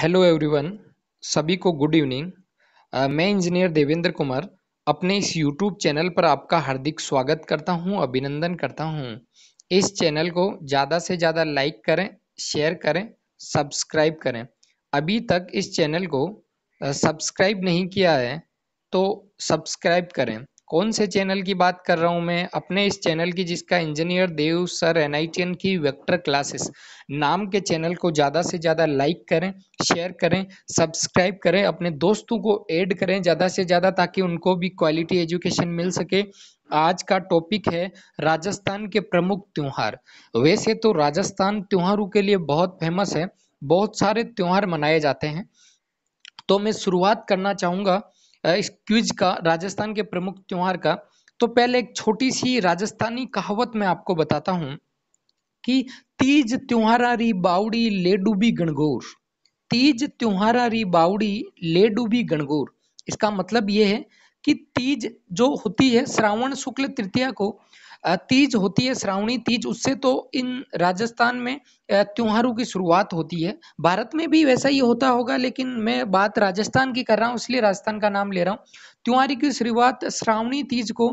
hello everyone सभी को good evening मैं इंजीनियर देवेंद्र कुमार अपने इस यूट्यूब चैनल पर आपका हार्दिक स्वागत करता हूं अभिनंदन करता हूं इस चैनल को ज़्यादा से ज़्यादा लाइक करें शेयर करें सब्सक्राइब करें अभी तक इस चैनल को सब्सक्राइब नहीं किया है तो सब्सक्राइब करें कौन से चैनल की बात कर रहा हूँ मैं अपने इस चैनल की जिसका इंजीनियर देव सर एन की वेक्टर क्लासेस नाम के चैनल को ज़्यादा से ज़्यादा लाइक करें शेयर करें सब्सक्राइब करें अपने दोस्तों को ऐड करें ज़्यादा से ज़्यादा ताकि उनको भी क्वालिटी एजुकेशन मिल सके आज का टॉपिक है राजस्थान के प्रमुख त्यौहार वैसे तो राजस्थान त्यौहारों के लिए बहुत फेमस है बहुत सारे त्यौहार मनाए जाते हैं तो मैं शुरुआत करना चाहूँगा इस क्विज का राजस्थान के प्रमुख त्यौहार का तो पहले एक छोटी सी राजस्थानी कहावत मैं आपको बताता हूं कि तीज त्योहारा री बावड़ी ले डूबी गणगौर तीज त्योहारा री बावड़ी ले डूबी गणगौर इसका मतलब यह है कि तीज जो होती है श्रावण शुक्ल तृतीया को तीज होती है श्रावणी तीज उससे तो इन राजस्थान में त्योहारों की शुरुआत होती है भारत में भी वैसा ही होता होगा लेकिन मैं बात राजस्थान की कर रहा हूँ इसलिए राजस्थान का नाम ले रहा हूँ त्योहारी की शुरुआत श्रावणी तीज को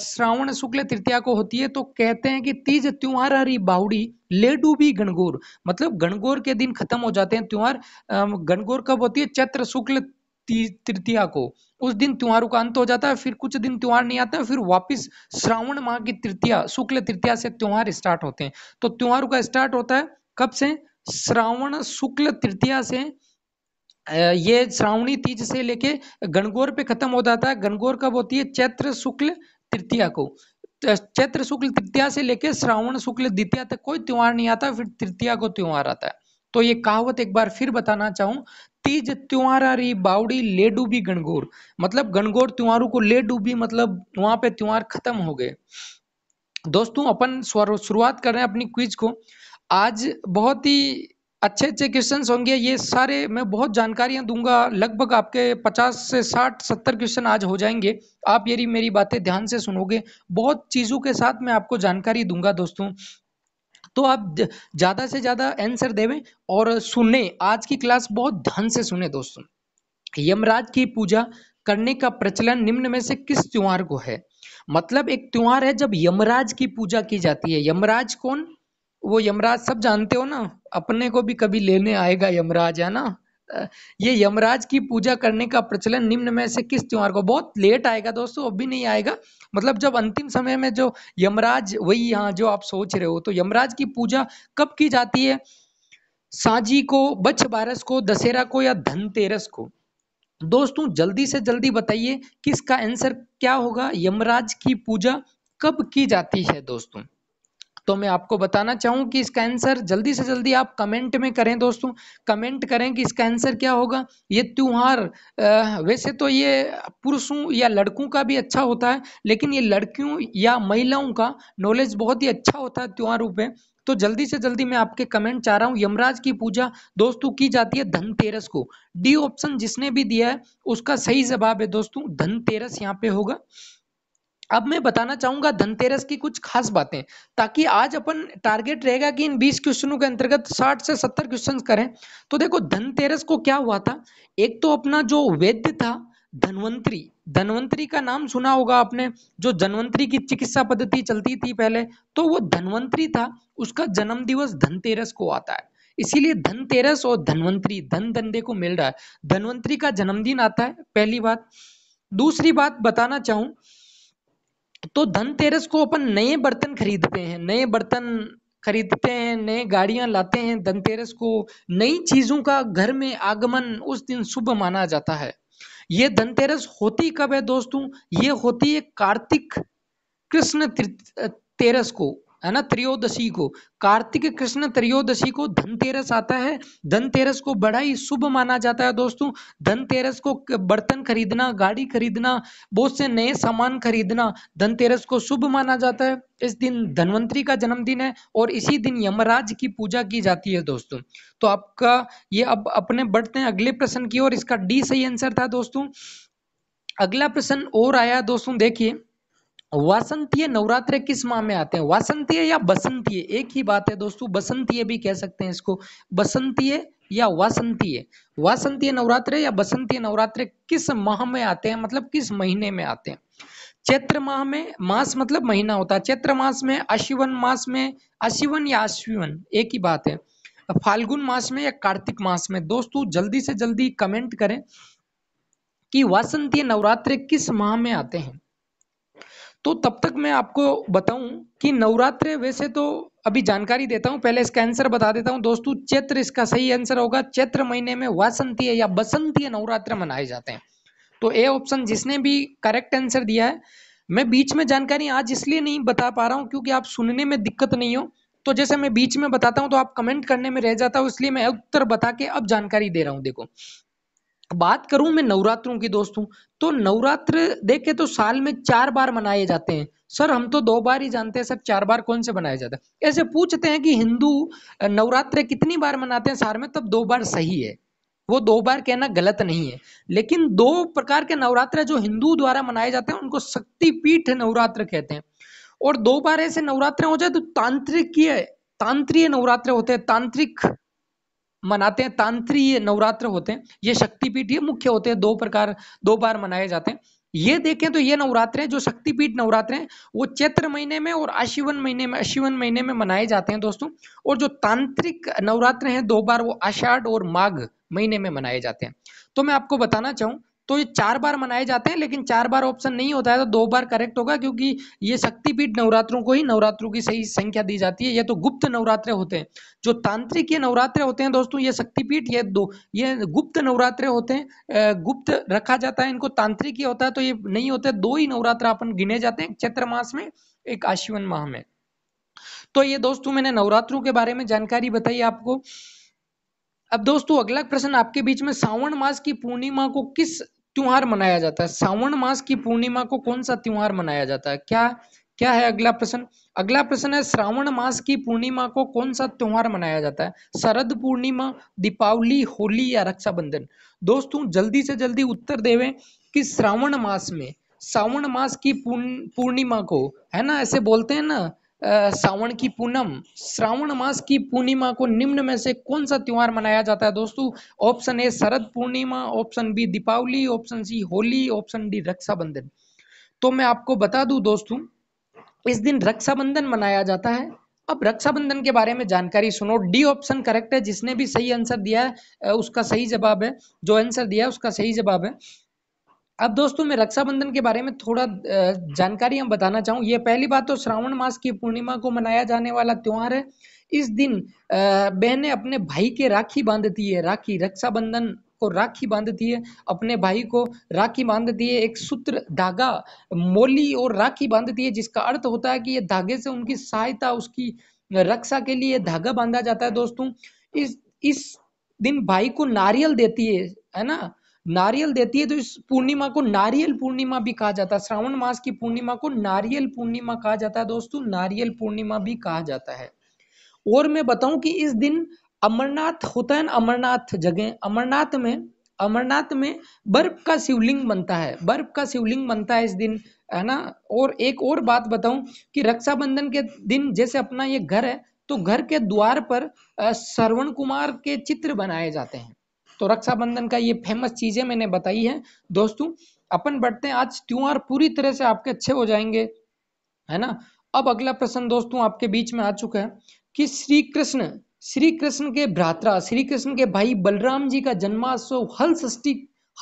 श्रावण शुक्ल तृतीया को होती है तो कहते हैं कि तीज त्योहार हरी बाउडी लेडू भी गणगौर मतलब गणगौर के दिन खत्म हो जाते हैं त्योहार गणगौर कब होती है चैत्र शुक्ल तृतीया को उस दिन त्योहारों का अंत हो जाता है फिर कुछ दिन त्योहार नहीं आता है फिर वापस श्रावण माह की तृतीया शुक्ल तृतीया से त्योहार स्टार्ट होते हैं तो त्योहारों का स्टार्ट होता है कब से श्रावण शुक्ल तृतीया से ये श्रावणी तीज से लेके गणगौर पे खत्म हो जाता है गणगौर कब होती है चैत्र शुक्ल तृतीया को चैत्र शुक्ल तृतीया से लेके श्रावण शुक्ल द्वितीया तक कोई त्योहार नहीं आता फिर तृतीया को त्योहार आता है तो ये कहावत एक बार फिर बताना चाहूं तीज त्योहारा री बावड़ी ले डूबी गणगौर मतलब गणगौर त्योहारों को ले डूबी मतलब वहां पे त्योहार खत्म हो गए दोस्तों अपन शुरुआत कर रहे हैं अपनी क्विज को आज बहुत ही अच्छे अच्छे क्वेश्चन होंगे ये सारे मैं बहुत जानकारियां दूंगा लगभग आपके 50 से 60 70 क्वेश्चन आज हो जाएंगे आप यदि मेरी बातें ध्यान से सुनोगे बहुत चीज़ों के साथ मैं आपको जानकारी दूंगा दोस्तों तो आप ज़्यादा से ज़्यादा आंसर देवें और सुने आज की क्लास बहुत ध्यान से सुने दोस्तों यमराज की पूजा करने का प्रचलन निम्न में से किस त्योहार को है मतलब एक त्योहार है जब यमराज की पूजा की जाती है यमराज कौन वो यमराज सब जानते हो ना अपने को भी कभी लेने आएगा यमराज है ना ये यमराज की पूजा करने का प्रचलन निम्न में से किस त्योहार को बहुत लेट आएगा दोस्तों अब भी नहीं आएगा मतलब जब अंतिम समय में जो यमराज वही यहाँ जो आप सोच रहे हो तो यमराज की पूजा कब की जाती है साजी को बच्छ बारस को दशहरा को या धनतेरस को दोस्तों जल्दी से जल्दी बताइए किसका आंसर क्या होगा यमराज की पूजा कब की जाती है दोस्तों तो मैं आपको बताना चाहूँ कि इसका आंसर जल्दी से जल्दी आप कमेंट में करें दोस्तों कमेंट करें कि इसका आंसर क्या होगा ये त्यौहार वैसे तो ये पुरुषों या लड़कों का भी अच्छा होता है लेकिन ये लड़कियों या महिलाओं का नॉलेज बहुत ही अच्छा होता है रूप में तो जल्दी से जल्दी मैं आपके कमेंट चाह रहा हूँ यमराज की पूजा दोस्तों की जाती है धनतेरस को डी ऑप्शन जिसने भी दिया है उसका सही जवाब है दोस्तों धनतेरस यहाँ पे होगा अब मैं बताना चाहूंगा धनतेरस की कुछ खास बातें ताकि आज अपन टारगेट रहेगा कि इन 20 क्वेश्चनों के अंतर्गत 60 से 70 क्वेश्चन करें तो देखो धनतेरस को क्या हुआ था एक तो अपना जो वैद्य था धनवंतरी धनवंतरी का नाम सुना होगा आपने जो धनवंतरी की चिकित्सा पद्धति चलती थी पहले तो वो धनवंतरी था उसका जन्म दिवस धनतेरस को आता है इसीलिए धनतेरस और धनवंतरी धन धंधे को मिल रहा है धनवंतरी का जन्मदिन आता है पहली बात दूसरी बात बताना चाहूं तो धनतेरस को अपन नए बर्तन खरीदते हैं नए बर्तन खरीदते हैं नए गाड़ियां लाते हैं धनतेरस को नई चीजों का घर में आगमन उस दिन शुभ माना जाता है ये धनतेरस होती कब है दोस्तों ये होती है कार्तिक कृष्ण तेरस को है ना त्रियोदशी को कार्तिक कृष्ण त्रियोदशी को धनतेरस आता है धनतेरस को बड़ा ही शुभ माना जाता है दोस्तों धनतेरस को बर्तन खरीदना गाड़ी खरीदना बहुत से नए सामान खरीदना धनतेरस को शुभ माना जाता है इस दिन धनवंतरी का जन्मदिन है और इसी दिन यमराज की पूजा की जाती है दोस्तों तो आपका ये अब अपने बढ़ते हैं अगले प्रश्न की और इसका डी सही आंसर था दोस्तों अगला प्रश्न और आया दोस्तों देखिए वासंतीय नवरात्र किस माह में आते हैं वासंतीय या बसंतीय एक ही बात है दोस्तों बसंतीय भी कह सकते हैं इसको बसंतीय या वासंतीय वासंतीय नवरात्र या बसंतीय नवरात्र किस माह में आते हैं मतलब किस महीने में आते हैं चैत्र माह में मास मतलब महीना होता है चैत्र मास में अशिवन मास में अशिवन या अश्विवन एक ही बात है फाल्गुन मास में या कार्तिक मास में दोस्तों जल्दी से जल्दी कमेंट करें कि वासंतीय नवरात्र किस माह में आते हैं तो तब तक मैं आपको बताऊं कि नवरात्र वैसे तो अभी जानकारी देता हूं पहले इसका आंसर बता देता हूं दोस्तों चैत्र इसका सही आंसर होगा चैत्र महीने में वासंतीय या बसंतीय नवरात्र मनाए जाते हैं तो ए ऑप्शन जिसने भी करेक्ट आंसर दिया है मैं बीच में जानकारी आज इसलिए नहीं बता पा रहा हूँ क्योंकि आप सुनने में दिक्कत नहीं हो तो जैसे मैं बीच में बताता हूँ तो आप कमेंट करने में रह जाता हूँ इसलिए मैं उत्तर बता के अब जानकारी दे रहा हूँ देखो बात करूं मैं नवरात्रों की दोस्तों तो नवरात्र देखे तो साल में चार बार मनाए जाते हैं सर हम तो दो बार ही जानते हैं सर चार बार कौन से मनाया जाता है ऐसे पूछते हैं कि हिंदू नवरात्र कितनी बार मनाते हैं साल में तब दो बार सही है वो दो बार कहना गलत नहीं है लेकिन दो प्रकार के नवरात्र जो हिंदू द्वारा मनाए जाते हैं उनको शक्तिपीठ नवरात्र कहते हैं और दो बार ऐसे नवरात्र हो जाए तो तांत्रिकीय तांत्रिक नवरात्र होते हैं तांत्रिक मनाते हैं तांत्रीय नवरात्र होते हैं ये शक्तिपीठ ये मुख्य होते हैं दो प्रकार दो बार मनाए जाते हैं ये देखें तो ये नवरात्र जो शक्तिपीठ नवरात्र हैं वो चैत्र महीने में और आशीवन महीने में आशीवन महीने में मनाए जाते हैं दोस्तों और जो तांत्रिक नवरात्र हैं दो बार वो आषाढ़ और माघ महीने में मनाए जाते हैं तो मैं आपको बताना चाहूँ तो ये चार बार मनाए जाते हैं लेकिन चार बार ऑप्शन नहीं होता है तो दो बार करेक्ट होगा क्योंकि ये शक्तिपीठ नवरात्रों को ही नवरात्रों की सही संख्या दी जाती है ये तो गुप्त नवरात्र होते हैं जो तांत्रिक ये नवरात्र होते हैं दोस्तों ये शक्तिपीठ ये दो ये गुप्त नवरात्र होते हैं गुप्त रखा जाता है इनको तांत्रिक ही होता है तो ये नहीं होते दो ही नवरात्र अपन गिने जाते हैं चैत्र मास में एक आश्वन माह में तो ये दोस्तों मैंने नवरात्रों के बारे में जानकारी बताई आपको अब दोस्तों अगला प्रश्न आपके बीच में श्रावण मास की पूर्णिमा को किस त्योहार मनाया जाता है सावन मास की पूर्णिमा को कौन सा त्योहार मनाया जाता है क्या क्या है अगला प्रश्न अगला प्रश्न है श्रावण मास की पूर्णिमा को कौन सा त्योहार मनाया जाता है शरद पूर्णिमा दीपावली होली या रक्षाबंधन दोस्तों जल्दी से जल्दी उत्तर देवे कि श्रावण मास में श्रावण मास की पूर्णिमा को है ना ऐसे बोलते हैं ना श्रावण की पूनम श्रावण मास की पूर्णिमा को निम्न में से कौन सा त्यौहार मनाया जाता है दोस्तों option A Sharad Purnima option B Deepawali option C Holi option D Rakshabandhan तो मैं आपको बता दूं दोस्तों इस दिन रक्षाबंधन मनाया जाता है अब रक्षाबंधन के बारे में जानकारी सुनो डी ऑप्शन करेक्ट है जिसने भी सही आंसर दिया है उसका सही जवाब है जो आंसर दिया है उसका सही जवाब है अब दोस्तों मैं रक्षाबंधन के बारे में थोड़ा जानकारी हम बताना चाहूँ ये पहली बात तो श्रावण मास की पूर्णिमा को मनाया जाने वाला त्यौहार है इस दिन बहनें अपने भाई के राखी बांधती है राखी रक्षाबंधन को राखी बांधती है अपने भाई को राखी बांधती है एक सूत्र धागा मोली और राखी बांधती है जिसका अर्थ होता है कि ये धागे से उनकी सहायता उसकी रक्षा के लिए धागा बांधा जाता है दोस्तों इस इस दिन भाई को नारियल देती है है ना नारियल देती है तो इस पूर्णिमा को नारियल पूर्णिमा भी कहा जाता है श्रावण मास की पूर्णिमा को नारियल पूर्णिमा कहा जाता है दोस्तों नारियल पूर्णिमा भी कहा जाता है और मैं बताऊं कि इस दिन अमरनाथ होता है अमरनाथ जगह अमरनाथ में अमरनाथ में बर्फ का शिवलिंग बनता है बर्फ का शिवलिंग बनता है इस दिन है ना और एक और बात बताऊं कि रक्षाबंधन के दिन जैसे अपना ये घर है तो घर के द्वार पर श्रवण कुमार के चित्र बनाए जाते हैं तो रक्षाबंधन का ये फेमस चीज़ें मैंने बताई है दोस्तों अपन बढ़ते हैं आज त्यौहार पूरी तरह से आपके अच्छे हो जाएंगे है ना अब अगला प्रश्न दोस्तों आपके बीच में आ चुका है कि श्री कृष्ण श्री कृष्ण के भ्रात्रा श्री कृष्ण के भाई बलराम जी का जन्माष्टव हल षष्ठी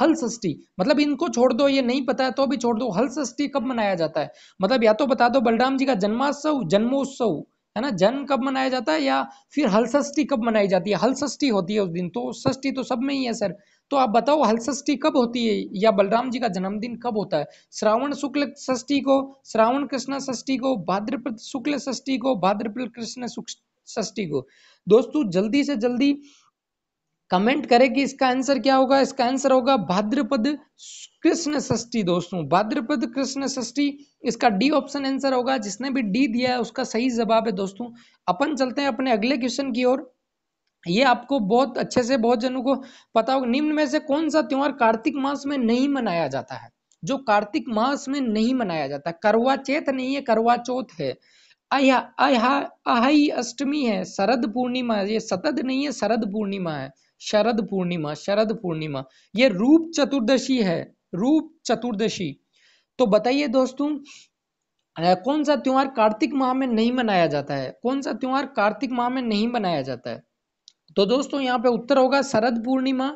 हल षष्ठी मतलब इनको छोड़ दो ये नहीं पता है तो भी छोड़ दो हल षष्ठी कब मनाया जाता है मतलब या तो बता दो बलराम जी का जन्माष्टव जन्मोत्सव है ना जन्म कब मनाया जाता है या फिर हलसष्टी कब मनाई जाती है हलसष्टी होती है उस दिन तो षष्ठी तो सब में ही है सर तो आप बताओ हलसष्टी कब होती है या बलराम जी का जन्मदिन कब होता है श्रावण शुक्ल षष्ठी को श्रावण कृष्ण षष्ठी को भाद्रपद शुक्ल षष्ठी को भाद्रपद कृष्ण षष्ठी को दोस्तों जल्दी से जल्दी कमेंट करें कि इसका आंसर क्या होगा इसका आंसर होगा भाद्रपद कृष्ण षष्ठी दोस्तों भाद्रपद कृष्ण षष्ठी इसका डी ऑप्शन आंसर होगा जिसने भी डी दिया है उसका सही जवाब है दोस्तों अपन चलते हैं अपने अगले क्वेश्चन की ओर ये आपको बहुत अच्छे से बहुत जनों को पता होगा निम्न में से कौन सा त्यौहार कार्तिक मास में नहीं मनाया जाता है जो कार्तिक मास में नहीं मनाया जाता करवा चेत नहीं है करवा चौथ है अहा अष्टमी है शरद पूर्णिमा है ये सतद नहीं है शरद पूर्णिमा है शरद पूर्णिमा शरद पूर्णिमा ये रूप चतुर्दशी है रूप चतुर्दशी तो बताइए दोस्तों कौन सा त्यौहार कार्तिक माह में नहीं मनाया जाता है कौन सा त्यौहार कार्तिक माह में नहीं मनाया जाता है तो दोस्तों यहाँ पे उत्तर होगा शरद पूर्णिमा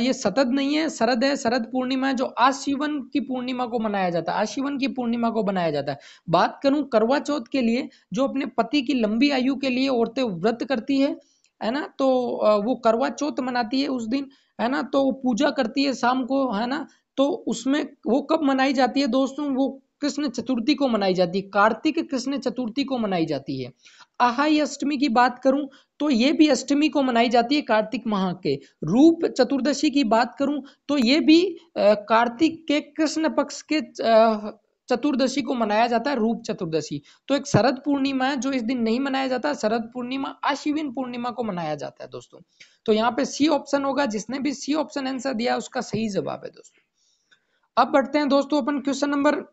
ये सतत नहीं है शरद है शरद पूर्णिमा है जो आशीवन की पूर्णिमा को मनाया जाता है आशीवन की पूर्णिमा को मनाया जाता है बात करूं करवा चौथ के लिए जो अपने पति की लंबी आयु के लिए औरतें व्रत करती है है ना तो वो करवा चौथ मनाती है उस दिन है ना तो पूजा करती है शाम को है ना तो उसमें वो कब मनाई जाती है दोस्तों वो कृष्ण चतुर्थी को मनाई जाती है कार्तिक कृष्ण चतुर्थी को मनाई जाती है अहाय अष्टमी की बात करूं तो ये भी अष्टमी को मनाई जाती है कार्तिक माह के रूप चतुर्दशी की बात करूं तो ये भी कार्तिक के कृष्ण पक्ष के चतुर्दशी को मनाया जाता है रूप चतुर्दशी तो एक शरद पूर्णिमा है जो इस दिन नहीं मनाया जाता शरद पूर्णिमा अश्विन पूर्णिमा को मनाया जाता है दोस्तों तो यहाँ पे सी ऑप्शन होगा जिसने भी सी ऑप्शन आंसर दिया उसका सही जवाब है दोस्तों अब बढ़ते हैं दोस्तों अपन क्वेश्चन नंबर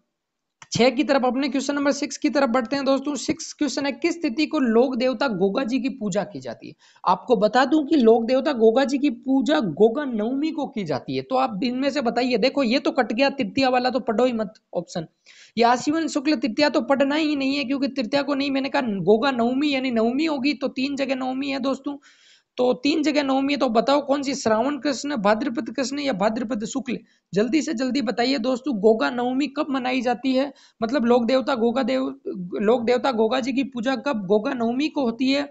छह की तरफ अपने क्वेश्चन नंबर सिक्स की तरफ बढ़ते हैं दोस्तों सिक्स क्वेश्चन है किस तिथि को लोक देवता गोगा जी की पूजा की जाती है आपको बता दूं कि लोक देवता गोगा जी की पूजा गोगा नवमी को की जाती है तो आप इनमें से बताइए देखो ये तो कट गया तृतीया वाला तो पढ़ो ही मत ऑप्शन ये आशीवन शुक्ल तृतीया तो पढ़ना ही नहीं है क्योंकि तृतीया को नहीं मैंने कहा गोगा नवमी यानी नवमी होगी तो तीन जगह नवमी है दोस्तों तो तीन जगह नवमी है तो बताओ कौन सी श्रावण कृष्ण भाद्रपद कृष्ण या भाद्रपद शुक्ल जल्दी से जल्दी बताइए दोस्तों गोगा नवमी कब मनाई जाती है मतलब लोक देवता गोगा देव लोक देवता गोगा जी की पूजा कब गोगा नवमी को होती है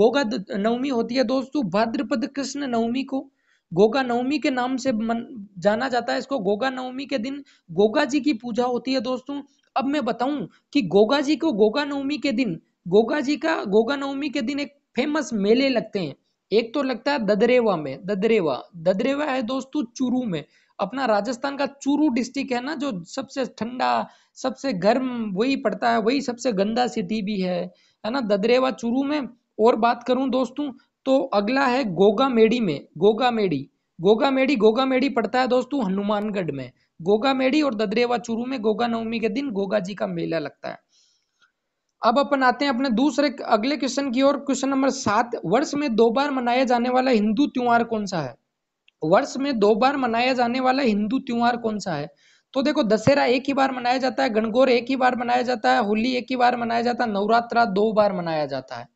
गोगा नवमी होती है दोस्तों भाद्रपद कृष्ण नवमी को गोगा नवमी के नाम से मन, जाना जाता है इसको गोगा नवमी के दिन गोगा जी की पूजा होती है दोस्तों अब मैं बताऊं कि गोगा जी को गोगा नवमी के दिन गोगा जी का गोगा नवमी के दिन एक फेमस मेले लगते हैं एक तो लगता है ददरेवा में ददरेवा ददरेवा है दोस्तों चूरू में अपना राजस्थान का चूरू डिस्ट्रिक्ट है ना जो सबसे ठंडा सबसे गर्म वही पड़ता है वही सबसे गंदा सिटी भी है है ना ददरेवा चूरू में और बात करूं दोस्तों तो अगला है गोगा मेड़ी में गोगा मेड़ी गोगा मेड़ी गोगा मेड़ी पड़ता है दोस्तों हनुमानगढ़ में गोगा मेड़ी और ददरेवा चूरू में गोगा नवमी के दिन गोगा जी का मेला लगता है अब अपन आते हैं अपने दूसरे अगले क्वेश्चन की ओर क्वेश्चन नंबर सात वर्ष में दो बार मनाया जाने वाला हिंदू त्योहार कौन सा है वर्ष में दो बार मनाया जाने वाला हिंदू त्योहार कौन सा है तो देखो दशहरा एक ही बार मनाया जाता है गणगौर एक ही बार मनाया जाता है होली एक ही बार मनाया जाता है नवरात्रा दो बार मनाया जाता है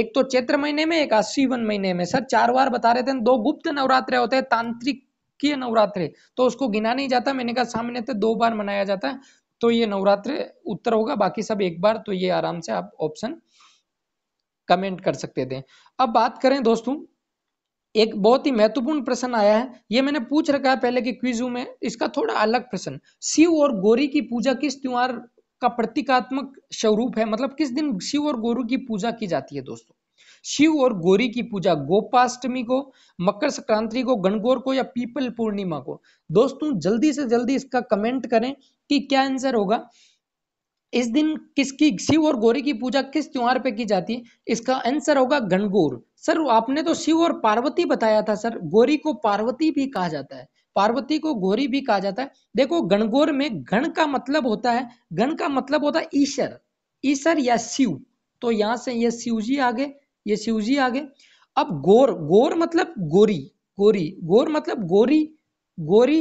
एक तो चैत्र महीने में एक आशीवन महीने में सर चार बार बता रहे थे दो गुप्त नवरात्र होते हैं तांत्रिक नवरात्र नवरात्रे तो उसको गिना नहीं जाता मैंने कहा सामने तो दो बार मनाया जाता है तो ये नवरात्र उत्तर होगा बाकी सब एक बार तो ये आराम से आप ऑप्शन कमेंट कर सकते थे अब बात करें दोस्तों एक बहुत ही महत्वपूर्ण प्रश्न आया है ये मैंने पूछ रखा है पहले के क्विजू में इसका थोड़ा अलग प्रश्न शिव और गौरी की पूजा किस त्योहार का प्रतीकात्मक स्वरूप है मतलब किस दिन शिव और गोरू की पूजा की जाती है दोस्तों शिव और गौरी की पूजा गोपाष्टमी को मकर संक्रांति को गणगौर को या पीपल पूर्णिमा को दोस्तों जल्दी से जल्दी इसका कमेंट करें कि क्या आंसर होगा इस दिन किसकी शिव और गौरी की पूजा किस त्योहार पे की जाती है इसका आंसर होगा गणगौर सर आपने तो शिव और पार्वती बताया था सर गौरी को पार्वती भी कहा जाता है पार्वती को गौरी भी कहा जाता है देखो गणगौर में गण का मतलब होता है गण का मतलब होता है ईश्वर ईश्वर या शिव तो यहां से ये शिव जी आगे ये शिव जी आगे अब गौर गौर मतलब गोरी गोरी गौर मतलब गोरी गोरी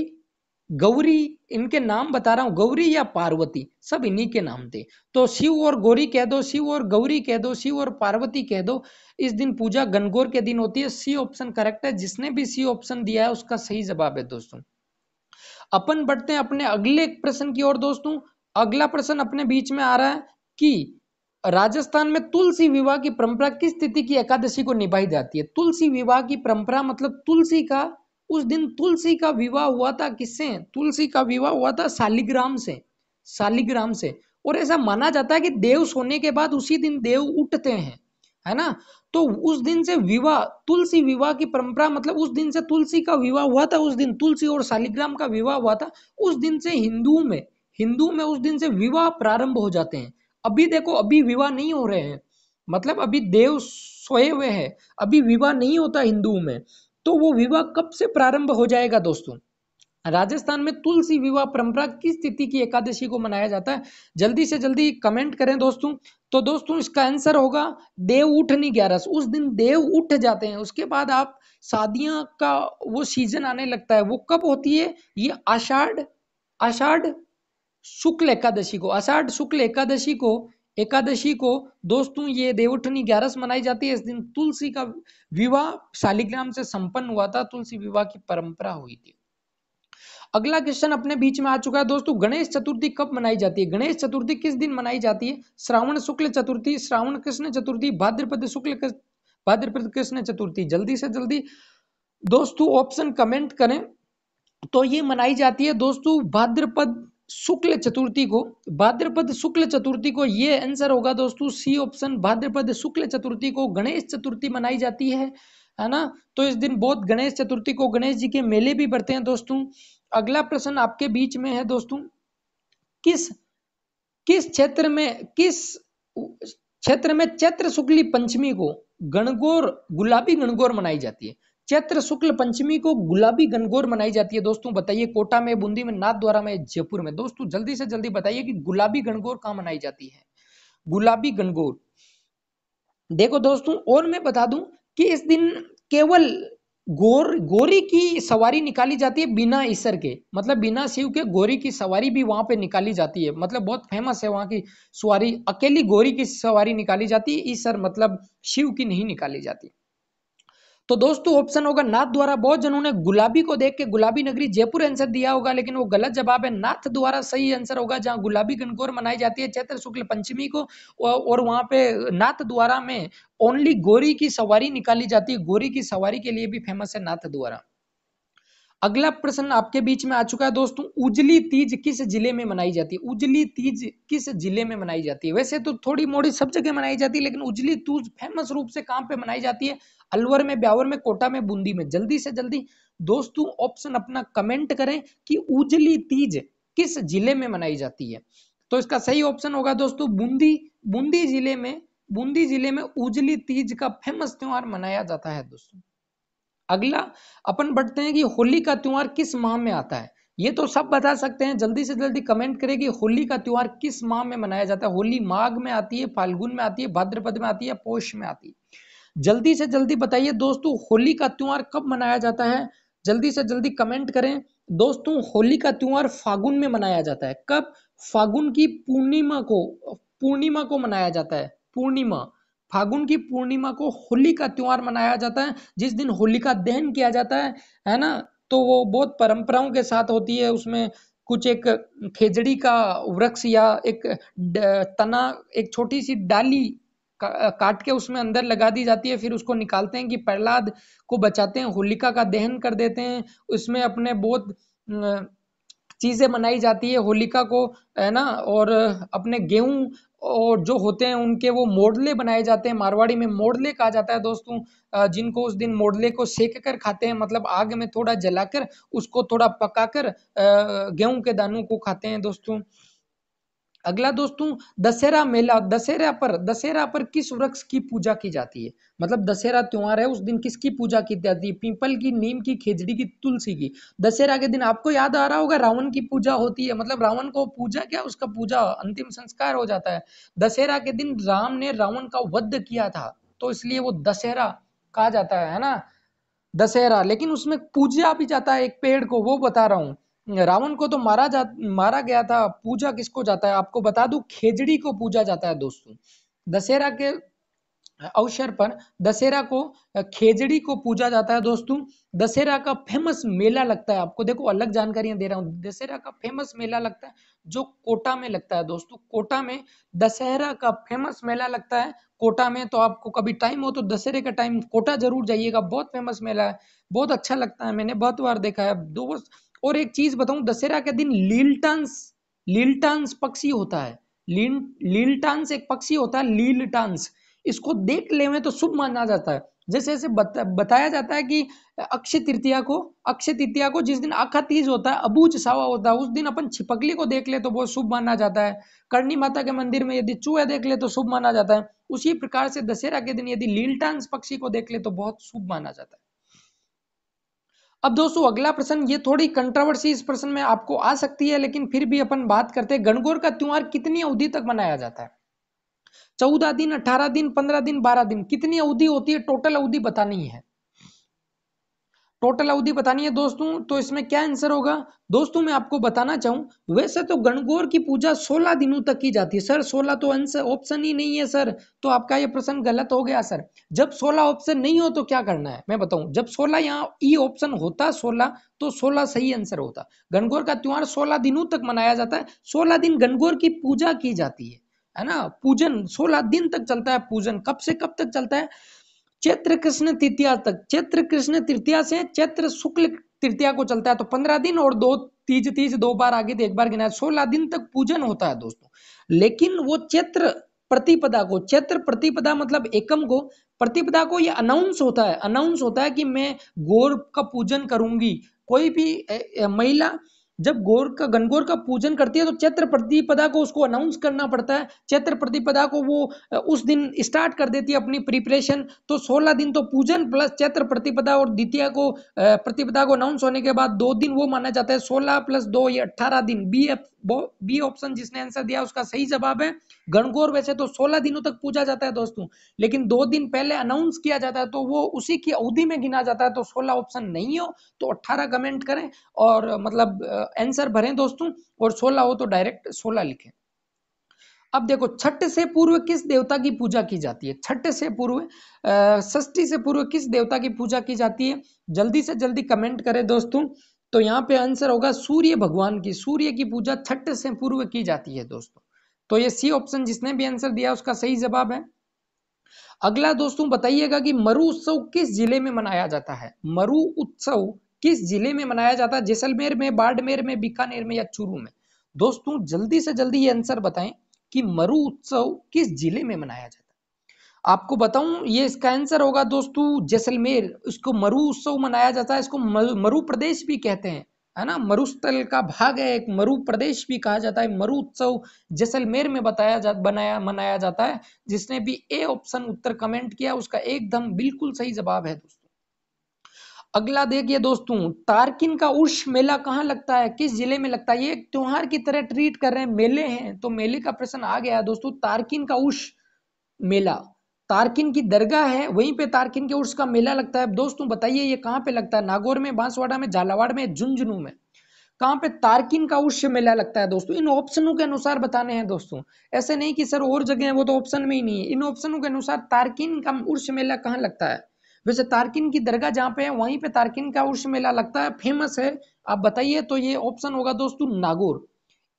गौरी इनके नाम बता रहा हूं गौरी या पार्वती सब इन्हीं के नाम थे तो शिव और गौरी कह दो शिव और गौरी कह दो शिव और पार्वती कह दो इस दिन पूजा गनगौर के दिन होती है सी ऑप्शन करेक्ट है जिसने भी सी ऑप्शन दिया है उसका सही जवाब है दोस्तों अपन बढ़ते हैं अपने अगले प्रश्न की ओर दोस्तों अगला प्रश्न अपने बीच में आ रहा है कि राजस्थान में तुलसी विवाह की परंपरा किस तिथि की एकादशी को निभाई जाती है तुलसी विवाह की परंपरा मतलब तुलसी का उस दिन तुलसी का विवाह हुआ था किससे तुलसी का विवाह हुआ था शालिग्राम से शालिग्राम से और ऐसा माना जाता है कि देव सोने के बाद उसी दिन देव उठते हैं है ना तो उस दिन से विवाह तुलसी विवाह की परंपरा मतलब उस दिन से तुलसी का विवाह हुआ था उस दिन तुलसी और शालिग्राम का विवाह हुआ था उस दिन से हिंदू में हिंदू में उस दिन से विवाह प्रारंभ हो जाते हैं अभी देखो अभी विवाह नहीं हो रहे हैं मतलब अभी देव सोए हुए हैं अभी विवाह नहीं होता हिंदुओं में तो वो विवाह कब से प्रारंभ हो जाएगा दोस्तों राजस्थान में तुलसी विवाह परंपरा किस तिथि की एकादशी को मनाया जाता है जल्दी से जल्दी कमेंट करें दोस्तों तो दोस्तों इसका आंसर होगा देव उठनी ग्यारस उस दिन देव उठ जाते हैं उसके बाद आप शादियां का वो सीजन आने लगता है वो कब होती है ये आषाढ़ आषाढ़ शुक्ल एकादशी को आषाढ़ शुक्ल एकादशी को एकादशी को दोस्तों ये देवोठनी ग्यारस मनाई जाती है इस दिन तुलसी का विवाह शालिग्राम से संपन्न हुआ था तुलसी विवाह की परंपरा हुई थी अगला क्वेश्चन अपने बीच में आ चुका है दोस्तों गणेश चतुर्थी कब मनाई जाती है गणेश चतुर्थी किस दिन मनाई जाती है श्रावण शुक्ल चतुर्थी श्रावण कृष्ण चतुर्थी भाद्रपद शुक्ल भाद्रपद कृष्ण चतुर्थी जल्दी से जल्दी दोस्तों ऑप्शन कमेंट करें तो ये मनाई जाती है दोस्तों भाद्रपद शुक्ल चतुर्थी को भाद्रपद शुक्ल चतुर्थी को ये आंसर होगा दोस्तों सी ऑप्शन भाद्रपद शुक्ल चतुर्थी को गणेश चतुर्थी मनाई जाती है है ना तो इस दिन बहुत गणेश चतुर्थी को गणेश जी के मेले भी बढ़ते हैं दोस्तों अगला प्रश्न आपके बीच में है दोस्तों किस किस क्षेत्र में किस क्षेत्र में चैत्र शुक्ल पंचमी को गणगौर गुलाबी गणगौर मनाई जाती है चैत्र शुक्ल पंचमी को गुलाबी गनगौर मनाई जाती है दोस्तों बताइए कोटा में बूंदी में नाथ द्वारा में जयपुर में दोस्तों जल्दी से जल्दी बताइए कि गुलाबी गणगौर कहाँ मनाई जाती है गुलाबी गणगौर देखो दोस्तों और मैं बता दूं कि इस दिन केवल गोर गोरी की सवारी निकाली जाती है बिना ईसर के मतलब बिना शिव के गोरी की सवारी भी वहां पे निकाली जाती है मतलब बहुत फेमस है वहां की सवारी अकेली गोरी की सवारी निकाली जाती है ईसर मतलब शिव की नहीं निकाली जाती तो दोस्तों ऑप्शन होगा नाथ द्वारा बहुत जनों ने गुलाबी को देख के गुलाबी नगरी जयपुर आंसर दिया होगा लेकिन वो गलत जवाब है नाथ द्वारा सही आंसर होगा जहाँ गुलाबी गणगौर मनाई जाती है चैत्र शुक्ल पंचमी को और वहां पे नाथ द्वारा में ओनली गोरी की सवारी निकाली जाती है गोरी की सवारी के लिए भी फेमस है नाथ द्वारा अगला प्रश्न आपके बीच में आ चुका है दोस्तों उजली तीज किस जिले में मनाई जाती है उजली तीज किस जिले में मनाई जाती है वैसे तो थोड़ी मोड़ी सब जगह मनाई जाती है लेकिन उजली तीज फेमस रूप से कहां पे मनाई जाती है अलवर में ब्यावर में कोटा में बूंदी में जल्दी से जल्दी दोस्तों ऑप्शन अपना कमेंट करें कि उजली तीज किस जिले में मनाई जाती है तो इसका सही ऑप्शन होगा दोस्तों बूंदी बूंदी जिले में बूंदी जिले में उजली तीज का फेमस त्योहार मनाया जाता है दोस्तों अगला अपन बढ़ते हैं कि होली का त्यौहार किस माह में आता है ये तो सब बता सकते हैं जल्दी से जल्दी कमेंट करें कि होली का त्यौहार किस माह में मनाया जाता है होली माघ में आती है फाल्गुन में आती है भाद्रपद में आती है पोष में आती है जल्दी से जल्दी बताइए दोस्तों होली का त्यौहार कब मनाया जाता है जल्दी से जल्दी कमेंट करें दोस्तों होली का त्यौहार फागुन में मनाया जाता है कब फागुन की पूर्णिमा को पूर्णिमा को मनाया जाता है पूर्णिमा फागुन की पूर्णिमा को होली का त्यौहार मनाया जाता है जिस दिन होली का दहन किया जाता है है ना तो वो बहुत परंपराओं के साथ होती है उसमें कुछ एक खेजड़ी का वृक्ष या एक तना एक छोटी सी डाली का, काट के उसमें अंदर लगा दी जाती है फिर उसको निकालते हैं कि प्रहलाद को बचाते हैं होलिका का दहन कर देते हैं उसमें अपने बहुत चीज़ें मनाई जाती है होलिका को है ना और अपने गेहूँ और जो होते हैं उनके वो मोडले बनाए जाते हैं मारवाड़ी में मोडले कहा जाता है दोस्तों जिनको उस दिन मोडले को सेक कर खाते हैं मतलब आग में थोड़ा जलाकर उसको थोड़ा पकाकर गेहूं के दानों को खाते हैं दोस्तों अगला दोस्तों दशहरा मेला दशहरा पर दशहरा पर किस वृक्ष की पूजा की जाती है मतलब दशहरा त्योहार है उस दिन किसकी पूजा की जाती है पीपल की नीम की खेजड़ी की तुलसी की दशहरा के दिन आपको याद आ रहा होगा रावण की पूजा होती है मतलब रावण को पूजा क्या उसका पूजा अंतिम संस्कार हो जाता है दशहरा के दिन राम ने रावण का वध किया था तो इसलिए वो दशहरा कहा जाता है ना दशहरा लेकिन उसमें पूजा भी जाता है एक पेड़ को वो बता रहा हूँ रावण को तो मारा जा मारा गया था पूजा किसको जाता है आपको बता दू खेजड़ी को पूजा जाता है दोस्तों दशहरा के अवसर पर दशहरा को खेजड़ी को पूजा जाता है दोस्तों दशहरा का फेमस मेला लगता है आपको देखो अलग जानकारियां दे रहा हूँ दशहरा का फेमस मेला लगता है जो कोटा में लगता है दोस्तों कोटा में दशहरा का फेमस मेला लगता है कोटा में तो आपको कभी टाइम हो तो दशहरे का टाइम कोटा जरूर जाइएगा बहुत फेमस मेला है बहुत अच्छा लगता है मैंने बहुत बार देखा है दोस्त और एक चीज बताऊं दशहरा के दिन लीलटंस लीलटंस पक्षी होता है लीलटंस एक पक्षी होता है लीलटंस इसको देख ले तो शुभ माना जाता है जैसे जैसे बता, बताया जाता है कि अक्षय तृतीया को अक्षय तृतीया को जिस दिन आखा तीज होता है अबूज सावा होता है उस दिन अपन छिपकली को देख ले तो बहुत शुभ माना जाता है करणी माता के मंदिर में यदि चूहे देख ले तो शुभ माना जाता है उसी प्रकार से दशहरा के दिन यदि लीलटांस पक्षी को देख ले तो बहुत शुभ माना जाता है अब दोस्तों अगला प्रश्न ये थोड़ी कंट्रोवर्सी इस प्रश्न में आपको आ सकती है लेकिन फिर भी अपन बात करते हैं गणगौर का त्योहार कितनी अवधि तक मनाया जाता है चौदह दिन अठारह दिन पंद्रह दिन बारह दिन कितनी अवधि होती है टोटल अवधि बतानी है टोटल अवधि बतानी है दोस्तों तो इसमें क्या आंसर होगा दोस्तों मैं आपको बताना चाहूं वैसे तो गणगौर की पूजा 16 दिनों तक की जाती है सर 16 तो आंसर ऑप्शन ही नहीं है सर तो आपका ये प्रश्न गलत हो गया सर जब 16 ऑप्शन नहीं हो तो क्या करना है मैं बताऊं जब 16 यहाँ ई ऑप्शन होता 16 तो 16 सही आंसर होता गणगौर का त्यौहार सोलह दिनों तक मनाया जाता है सोलह दिन गणगौर की पूजा की जाती है है ना पूजन सोलह दिन तक चलता है पूजन कब से कब तक चलता है चैत्र कृष्ण तृतीया तक चैत्र कृष्ण तृतीया से चैत्र शुक्ल तृतीया को चलता है तो पंद्रह दिन और दो तीज तीज दो बार आगे तो एक बार गिना सोलह दिन तक पूजन होता है दोस्तों लेकिन वो चैत्र प्रतिपदा को चैत्र प्रतिपदा मतलब एकम को प्रतिपदा को ये अनाउंस होता है अनाउंस होता है कि मैं गौर का पूजन करूंगी कोई भी महिला जब गौर का गणगौर का पूजन करती है तो चैत्र प्रतिपदा को उसको अनाउंस करना पड़ता है चैत्र प्रतिपदा को वो उस दिन स्टार्ट कर देती है अपनी प्रिपरेशन तो 16 दिन तो पूजन प्लस चैत्र प्रतिपदा और द्वितीय को प्रतिपदा को अनाउंस होने के बाद दो दिन वो माना जाता है 16 प्लस दो ये 18 दिन बी बी ऑप्शन जिसने आंसर दिया उसका सही जवाब है गणगौर वैसे तो सोलह दिनों तक पूजा जाता है दोस्तों लेकिन दो दिन पहले अनाउंस किया जाता है तो वो उसी की अवधि में गिना जाता है तो सोलह ऑप्शन नहीं हो तो अट्ठारह कमेंट करें और मतलब आंसर भरें दोस्तों और सोलह हो तो डायरेक्ट सोलह लिखें अब देखो छठ से पूर्व किस देवता की पूजा की जाती है छठ से पूर्व षष्ठी से पूर्व किस देवता की पूजा की जाती है जल्दी से जल्दी कमेंट करें दोस्तों तो यहाँ पे आंसर होगा सूर्य भगवान की सूर्य की पूजा छठ से पूर्व की जाती है दोस्तों तो ये सी ऑप्शन जिसने भी आंसर दिया उसका सही जवाब है अगला दोस्तों बताइएगा कि मरु उत्सव किस जिले में मनाया जाता है मरु उत्सव किस जिले में मनाया जाता है जैसलमेर में बाड़मेर में बीकानेर में या चूरू में दोस्तों जल्दी से जल्दी ये आंसर बताएं कि मरु उत्सव किस जिले में मनाया जाता है आपको बताऊं ये इसका आंसर होगा दोस्तों जैसलमेर इसको मरु उत्सव मनाया जाता है इसको मरु प्रदेश भी कहते हैं है ना मरुस्थल का भाग है एक मरु प्रदेश भी कहा जाता है मरु उत्सव जैसलमेर में बताया जा बनाया मनाया जाता है जिसने भी ए ऑप्शन उत्तर कमेंट किया उसका एकदम बिल्कुल सही जवाब है दोस्तों अगला देखिए दोस्तों तारकिन का उर्स मेला कहाँ लगता है किस जिले में लगता है ये त्योहार की तरह ट्रीट कर रहे हैं मेले हैं तो मेले का प्रश्न आ गया दोस्तों तारकिन का उर्स मेला तारकिन की दरगाह है वहीं पे तारकिन के उर्स का मेला लगता है दोस्तों बताइए ये कहाँ पे लगता है नागौर में बांसवाड़ा में झालावाड़ में झुंझुनू में कहाँ पे तारकिन का उर्स मेला लगता है दोस्तों इन ऑप्शनों के अनुसार बताने हैं दोस्तों ऐसे नहीं कि सर और जगह है वो तो ऑप्शन में ही नहीं है इन ऑप्शनों के अनुसार तारकिन का उर्स मेला कहाँ लगता है वैसे तारकिन की दरगाह जहाँ पे है वहीं पे तारकिन का उर्स मेला लगता है फेमस है आप बताइए तो ये ऑप्शन होगा दोस्तों नागौर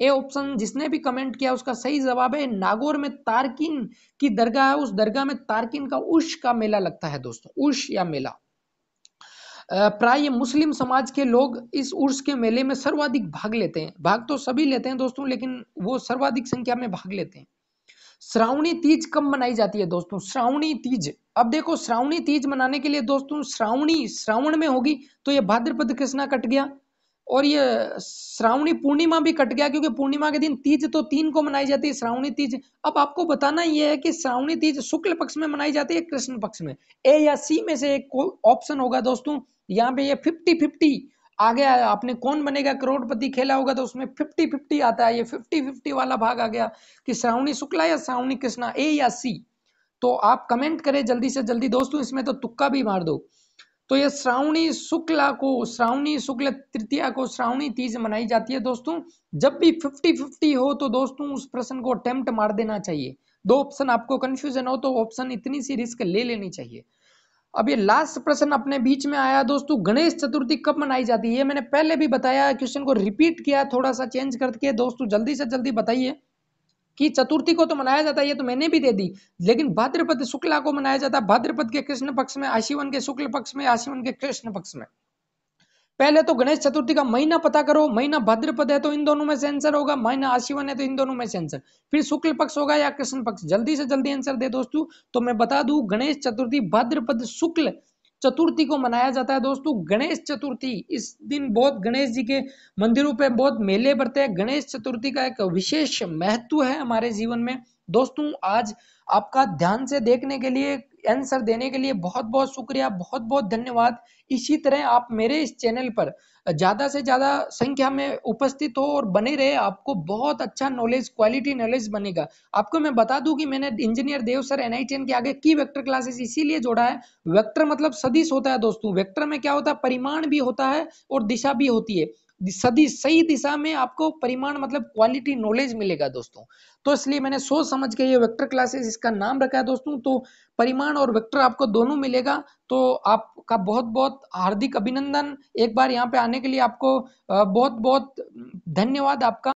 ए ऑप्शन जिसने भी कमेंट किया उसका सही जवाब है नागौर में तारकिन की दरगाह है उस दरगाह में तारकिन का उर्स का मेला लगता है दोस्तों उर्स या मेला प्राय मुस्लिम समाज के लोग इस उर्स के मेले में सर्वाधिक भाग लेते हैं भाग तो सभी लेते हैं दोस्तों लेकिन वो सर्वाधिक संख्या में भाग लेते हैं श्रावणी तीज कब मनाई जाती है दोस्तों श्रावणी तीज अब देखो श्रावणी तीज मनाने के लिए दोस्तों श्रावणी श्रावण में होगी तो ये भाद्रपद कृष्णा कट गया और ये श्रावणी पूर्णिमा भी कट गया क्योंकि पूर्णिमा के दिन तीज तो तीन को मनाई जाती है श्रावणी तीज अब आपको बताना ये है कि श्रावणी तीज शुक्ल पक्ष में मनाई जाती है कृष्ण पक्ष में ए या सी में से एक ऑप्शन होगा दोस्तों यहाँ पे ये फिफ्टी फिफ्टी आगे आपने कौन बनेगा करोड़पति खेला होगा तो उसमें फिफ्टी फिफ्टी आता है ये फिफ्टी फिफ्टी वाला भाग आ गया कि श्रावणी शुक्ला या श्रावणी कृष्णा ए या सी तो आप कमेंट करें जल्दी से जल्दी दोस्तों इसमें तो तुक्का भी मार दो तो ये श्रावणी शुक्ला को श्रावणी शुक्ल तृतीया को श्रावणी तीज मनाई जाती है दोस्तों जब भी फिफ्टी फिफ्टी हो तो दोस्तों उस प्रश्न को अटेम्प्ट मार देना चाहिए दो ऑप्शन आपको कंफ्यूजन हो तो ऑप्शन इतनी सी रिस्क ले लेनी चाहिए अब ये लास्ट प्रश्न अपने बीच में आया दोस्तों गणेश चतुर्थी कब मनाई जाती है ये मैंने पहले भी बताया क्वेश्चन को रिपीट किया थोड़ा सा चेंज करके दोस्तों जल्दी से जल्दी बताइए कि चतुर्थी को तो मनाया जाता है ये तो मैंने भी दे दी लेकिन भाद्रपद शुक्ला को मनाया जाता है भाद्रपद के कृष्ण पक्ष में आशीवन के शुक्ल पक्ष में आशीवन के कृष्ण पक्ष में पहले तो गणेश चतुर्थी का महीना पता करो महीना भद्रपद है तो इन दोनों में से आंसर होगा महीना आशीवन है तो इन दोनों में से आंसर फिर शुक्ल पक्ष होगा या कृष्ण पक्ष जल्दी से जल्दी आंसर दे दोस्तों तो मैं बता दू गणेश चतुर्थी भद्रपद शुक्ल चतुर्थी को मनाया जाता है दोस्तों गणेश चतुर्थी इस दिन बहुत गणेश जी के मंदिरों पे बहुत मेले बढ़ते हैं गणेश चतुर्थी का एक विशेष महत्व है हमारे जीवन में दोस्तों आज आपका ध्यान से देखने के लिए आंसर देने के लिए बहुत बहुत शुक्रिया बहुत बहुत धन्यवाद इसी तरह आप मेरे इस चैनल पर ज़्यादा से ज़्यादा संख्या में उपस्थित हो और बने रहे आपको बहुत अच्छा नॉलेज क्वालिटी नॉलेज बनेगा आपको मैं बता दूं कि मैंने इंजीनियर देव सर एन के आगे की वेक्टर क्लासेस इसीलिए जोड़ा है वेक्टर मतलब सदिश होता है दोस्तों वेक्टर में क्या होता है परिमाण भी होता है और दिशा भी होती है सदी सही दिशा में आपको परिमाण मतलब क्वालिटी नॉलेज मिलेगा दोस्तों तो इसलिए मैंने सोच समझ के ये वेक्टर क्लासेस इसका नाम रखा है दोस्तों तो परिमाण और वेक्टर आपको दोनों मिलेगा तो आपका बहुत बहुत हार्दिक अभिनंदन एक बार यहाँ पे आने के लिए आपको बहुत बहुत धन्यवाद आपका